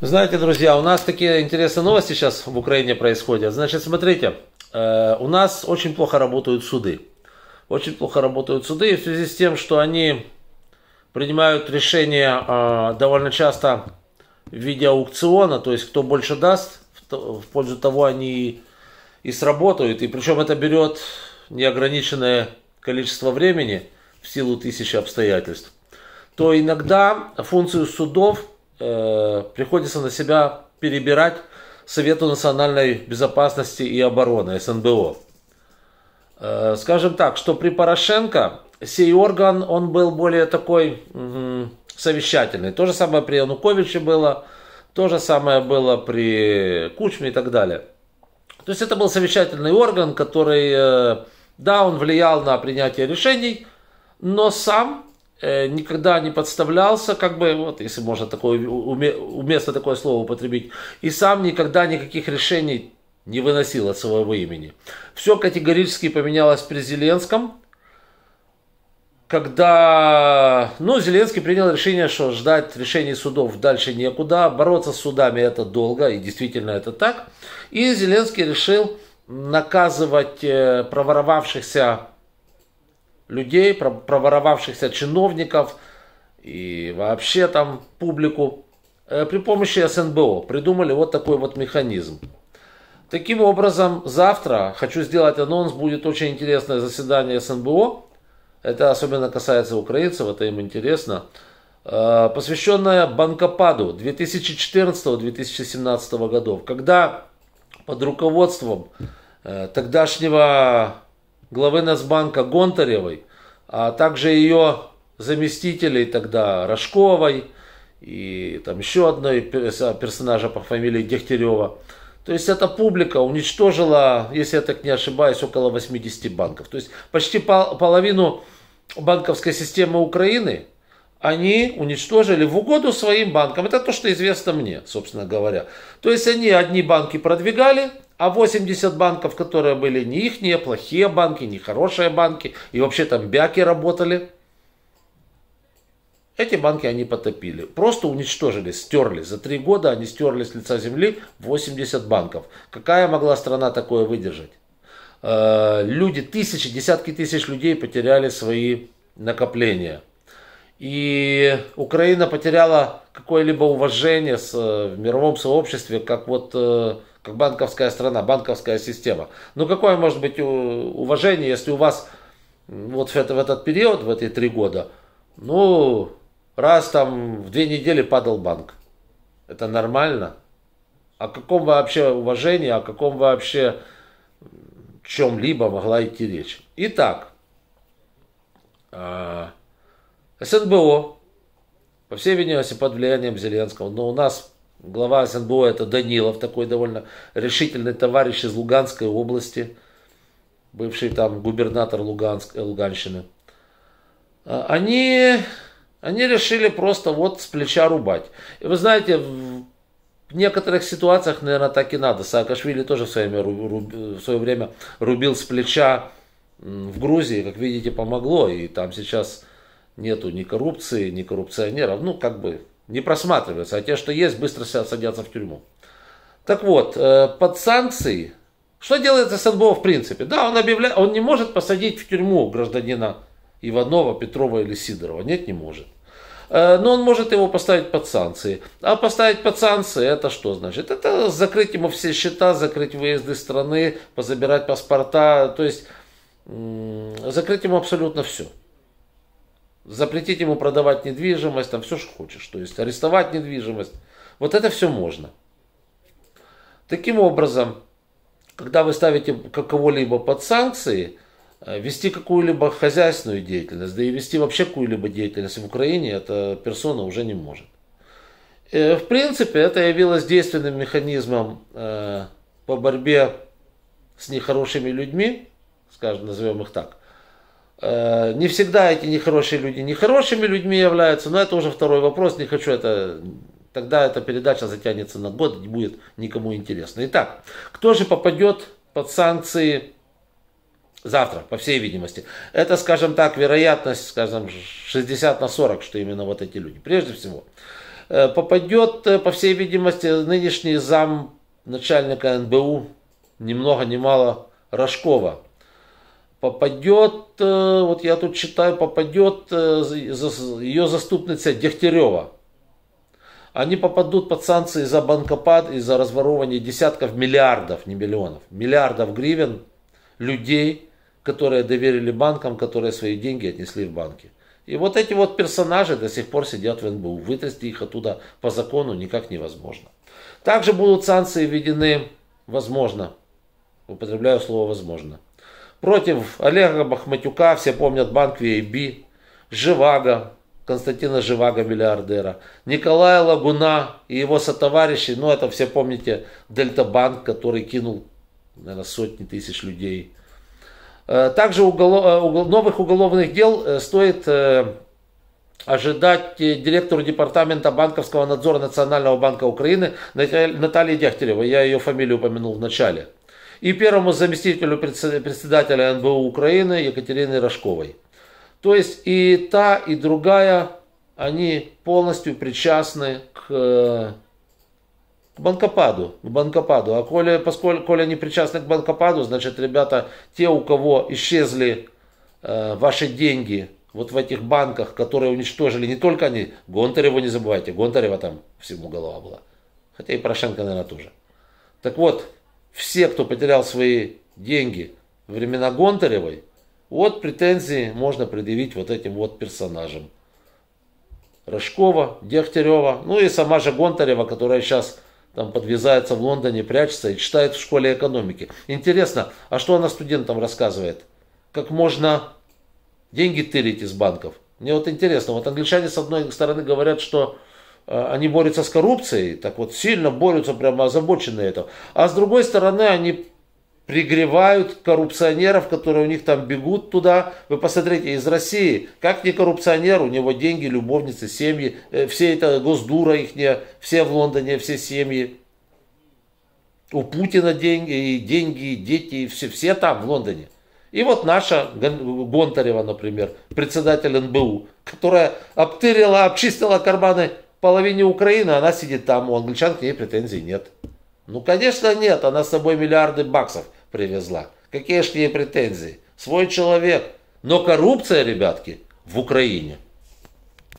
Знаете, друзья, у нас такие интересные новости сейчас в Украине происходят. Значит, смотрите, э, у нас очень плохо работают суды. Очень плохо работают суды в связи с тем, что они принимают решения э, довольно часто в виде аукциона, то есть кто больше даст, в, то, в пользу того они и, и сработают. И причем это берет неограниченное количество времени в силу тысячи обстоятельств. То иногда функцию судов – э, приходится на себя перебирать Совету национальной безопасности и обороны, СНБО. Э, скажем так, что при Порошенко сей орган, он был более такой угу, совещательный. То же самое при Януковиче было, то же самое было при Кучме и так далее. То есть это был совещательный орган, который, э, да, он влиял на принятие решений, но сам Э, никогда не подставлялся, как бы, вот, если можно такое, уместно такое слово употребить, и сам никогда никаких решений не выносил от своего имени. Все категорически поменялось при Зеленском, когда, ну, Зеленский принял решение, что ждать решений судов дальше некуда, бороться с судами это долго, и действительно это так. И Зеленский решил наказывать э, проворовавшихся людей, проворовавшихся чиновников и вообще там публику э, при помощи СНБО придумали вот такой вот механизм. Таким образом, завтра, хочу сделать анонс, будет очень интересное заседание СНБО. Это особенно касается украинцев, это им интересно. Э, посвященное банкопаду 2014-2017 годов, когда под руководством э, тогдашнего главы Насбанка Гонтаревой, а также ее заместителей тогда Рожковой и там еще одной а, персонажа по фамилии Дегтярева. То есть эта публика уничтожила, если я так не ошибаюсь, около 80 банков. То есть почти половину банковской системы Украины они уничтожили в угоду своим банкам. Это то, что известно мне, собственно говоря. То есть они одни банки продвигали, а 80 банков, которые были не их, не а плохие банки, не хорошие банки, и вообще там бяки работали, эти банки они потопили. Просто уничтожили, стерли. За три года они стерли с лица земли 80 банков. Какая могла страна такое выдержать? Э, люди, тысячи, десятки тысяч людей потеряли свои накопления. И Украина потеряла какое-либо уважение э, в мировом сообществе, как вот э, как банковская страна, банковская система. Ну какое может быть э, уважение, если у вас вот в, это, в этот период, в эти три года, ну, раз там в две недели падал банк. Это нормально? О каком вообще уважении, о каком вообще чем-либо могла идти речь? Итак, а, СНБО, по всей видимости, под влиянием Зеленского, но у нас Глава СНБО это Данилов, такой довольно решительный товарищ из Луганской области, бывший там губернатор Луганск, э, Луганщины. А, они, они решили просто вот с плеча рубать. И вы знаете, в некоторых ситуациях, наверное, так и надо. Саакашвили тоже в свое, время, в свое время рубил с плеча в Грузии, как видите, помогло. И там сейчас нету ни коррупции, ни коррупционеров. Ну, как бы не просматриваются, а те, что есть, быстро садятся в тюрьму. Так вот, э, под санкции, что делает СНБО в принципе? Да, он, объявля, он не может посадить в тюрьму гражданина Иванова, Петрова или Сидорова. Нет, не может. Э, но он может его поставить под санкции. А поставить под санкции это что значит? Это закрыть ему все счета, закрыть выезды страны, позабирать паспорта. То есть закрыть ему абсолютно все запретить ему продавать недвижимость, там все, что хочешь, то есть арестовать недвижимость. Вот это все можно. Таким образом, когда вы ставите кого-либо под санкции, э, вести какую-либо хозяйственную деятельность, да и вести вообще какую-либо деятельность в Украине, эта персона уже не может. Э, в принципе, это явилось действенным механизмом э, по борьбе с нехорошими людьми, скажем, назовем их так, Э, не всегда эти нехорошие люди нехорошими людьми являются, но это уже второй вопрос, не хочу это... Тогда эта передача затянется на год, не будет никому интересно. Итак, кто же попадет под санкции завтра, по всей видимости. Это, скажем так, вероятность, скажем, 60 на 40, что именно вот эти люди. Прежде всего, э, попадет, э, по всей видимости, нынешний зам начальника НБУ, ни много ни мало, Рожкова попадет, э, вот я тут читаю, попадет э, ее заступница Дегтярева. Они попадут под санкции за банкопад и за разворовывание десятков миллиардов, не миллионов, миллиардов гривен людей, которые доверили банкам, которые свои деньги отнесли в банки. И вот эти вот персонажи до сих пор сидят в НБУ. Вытрясти их оттуда по закону никак невозможно. Также будут санкции введены, возможно, употребляю слово возможно, Против Олега Бахматюка, все помнят банк VIB, Живаго, Константина Живаго, миллиардера, Николая Лагуна и его сотоварищей, ну это все помните, Дельта банк, который кинул, наверное, сотни тысяч людей. Э, также э, угол... новых уголовных дел э, стоит ожидать директору департамента банковского надзора Национального банка Украины Натальи Дягтяревой. Я ее фамилию упомянул в начале и первому заместителю председателя НБУ Украины Екатерины Рожковой. То есть и та, и другая, они полностью причастны к, э, к банкопаду. К банкопаду. А коли, поскольку коли они причастны к банкопаду, значит, ребята, те, у кого исчезли э, ваши деньги вот в этих банках, которые уничтожили не только они, Гонтарева не забывайте, Гонтарева там всему голова была. Хотя и Порошенко, наверное, тоже. Так вот, все, кто потерял свои деньги в времена Гонтаревой, вот претензии можно предъявить вот этим вот персонажам. Рожкова, Дегтярева, ну и сама же Гонтарева, которая сейчас там подвязается в Лондоне, прячется и читает в школе экономики. Интересно, а что она студентам рассказывает? Как можно деньги тырить из банков? Мне вот интересно, вот англичане с одной стороны говорят, что Э, они борются с коррупцией, так вот сильно борются, прямо озабочены этим. А с другой стороны, они пригревают коррупционеров, которые у них там бегут туда. Вы посмотрите, из России, как не коррупционер, у него деньги, любовницы, семьи, э, все это госдура их, все в Лондоне, все семьи. У Путина деньги, и деньги, и дети, и все, все там, в Лондоне. И вот наша Гонтарева, например, председатель НБУ, которая обтырила, обчистила карманы половине Украины, она сидит там, у англичан к ней претензий нет. Ну, конечно, нет, она с собой миллиарды баксов привезла. Какие ж к ней претензии? Свой человек. Но коррупция, ребятки, в Украине –